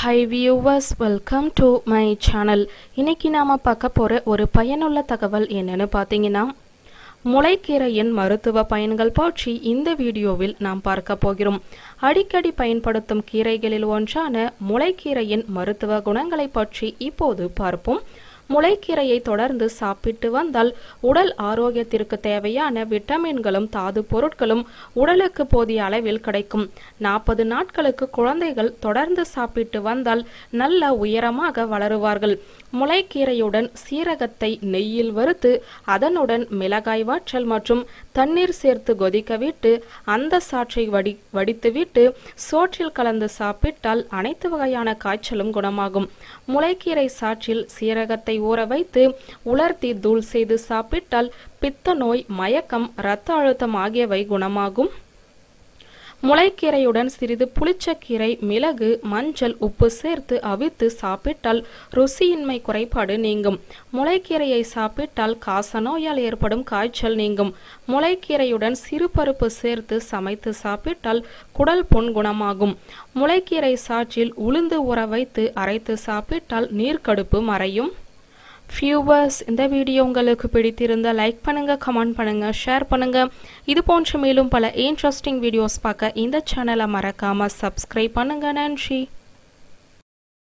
high viewers welcome to my channel இன்றைக்கி நாம் பார்க்க போகிற ஒரு பயனுள்ள தகவல் என்னென்னு பார்த்தீங்கன்னா முளைக்கீரையின் மருத்துவ பயன்கள் பற்றி இந்த வீடியோவில் நாம் பார்க்க போகிறோம் அடிக்கடி பயன்படுத்தும் கீரைகளில் ஒன்றான முளைக்கீரையின் மருத்துவ குணங்களை பற்றி இப்போது பார்ப்போம் முளைக்கீரையை தொடர்ந்து சாப்பிட்டு வந்தால் உடல் ஆரோக்கியத்திற்கு தேவையான விட்டமின்களும் தாது பொருட்களும் உடலுக்கு போதிய அளவில் கிடைக்கும் நாற்பது நாட்களுக்கு குழந்தைகள் தொடர்ந்து சாப்பிட்டு வந்தால் நல்ல உயரமாக வளருவார்கள் முளைக்கீரையுடன் சீரகத்தை நெய்யில் வறுத்து அதனுடன் மிளகாய் வாற்றல் மற்றும் தண்ணீர் சேர்த்து கொதிக்கவிட்டு அந்த சாற்றை வடி வடித்துவிட்டு சோற்றில் கலந்து சாப்பிட்டால் அனைத்து வகையான காய்ச்சலும் குணமாகும் முளைக்கீரை சாற்றில் சீரகத்தை ஊற வைத்து உலர்த்தி தூள் செய்து சாப்பிட்டால் பித்த நோய் மயக்கம் இரத்த அழுத்தம் ஆகியவை குணமாகும் முளைக்கீரையுடன் சிறிது புளிச்சக்கீரை மிளகு மஞ்சள் உப்பு சேர்த்து அவித்து சாப்பிட்டால் ருசியின்மை குறைபாடு நீங்கும் முளைக்கீரையை சாப்பிட்டால் காச நோயால் ஏற்படும் காய்ச்சல் நீங்கும் முளைக்கீரையுடன் சிறுபருப்பு சேர்த்து சமைத்து சாப்பிட்டால் குடல் புண் குணமாகும் முளைக்கீரை சாற்றில் உளுந்து உற வைத்து அரைத்து சாப்பிட்டால் நீர்க்கடுப்பு மறையும் வியூவர்ஸ் இந்த வீடியோ உங்களுக்கு பிடித்திருந்தால் லைக் பண்ணுங்கள் கமெண்ட் பண்ணுங்கள் ஷேர் பண்ணுங்கள் இது போன்ற மேலும் பல இன்ட்ரெஸ்டிங் வீடியோஸ் பார்க்க இந்த சேனலை மறக்காமல் சப்ஸ்கிரைப் பண்ணுங்கள் நன்றி